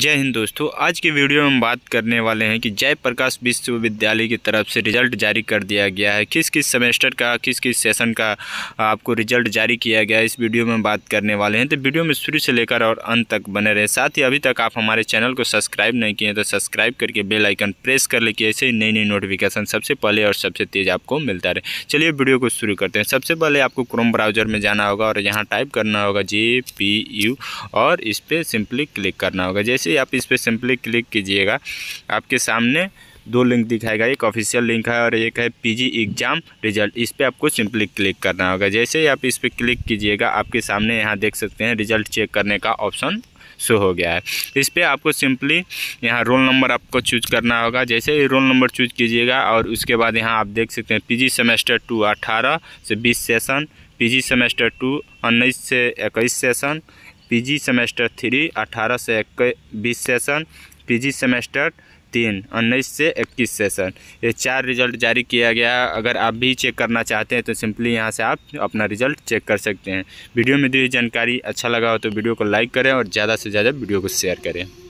जय हिंद दोस्तों आज के वीडियो में हम बात करने वाले हैं कि जयप्रकाश विश्वविद्यालय की तरफ से रिजल्ट जारी कर दिया गया है किस किस सेमेस्टर का किस किस सेशन का आपको रिजल्ट जारी किया गया है इस वीडियो में बात करने वाले हैं तो वीडियो में शुरू से लेकर और अंत तक बने रहें साथ ही अभी तक आप हमारे चैनल को सब्सक्राइब नहीं किए तो सब्सक्राइब करके बेलाइकन प्रेस कर लेके ऐसे ही नई नई नोटिफिकेशन सबसे पहले और सबसे तेज़ आपको मिलता रहे चलिए वीडियो को शुरू करते हैं सबसे पहले आपको क्रोम ब्राउजर में जाना होगा और यहाँ टाइप करना होगा जे पी यू और इस पर सिंपली क्लिक करना होगा जैसे से आप इस पर सिंपली क्लिक कीजिएगा आपके सामने दो लिंक दिखाएगा एक ऑफिशियल लिंक है और एक है पीजी एग्ज़ाम रिजल्ट इस पर आपको सिंपली क्लिक करना होगा जैसे ही आप इस पर क्लिक कीजिएगा आपके सामने यहाँ देख सकते हैं रिजल्ट चेक करने का ऑप्शन शो हो गया है इस पर आपको सिंपली यहाँ रोल नंबर आपको चूज करना होगा जैसे ही रोल नंबर चूज कीजिएगा और उसके बाद यहाँ आप देख सकते हैं पी सेमेस्टर टू अट्ठारह से बीस सेशन पी सेमेस्टर टू उन्नीस से इक्कीस सेशन पीजी सेमेस्टर थ्री अठारह से बीस सेशन पीजी सेमेस्टर तीन उन्नीस से इक्कीस सेशन ये चार रिजल्ट जारी किया गया है अगर आप भी चेक करना चाहते हैं तो सिंपली यहाँ से आप अपना रिजल्ट चेक कर सकते हैं वीडियो में दी हुई जानकारी अच्छा लगा हो तो वीडियो को लाइक करें और ज़्यादा से ज़्यादा वीडियो को शेयर करें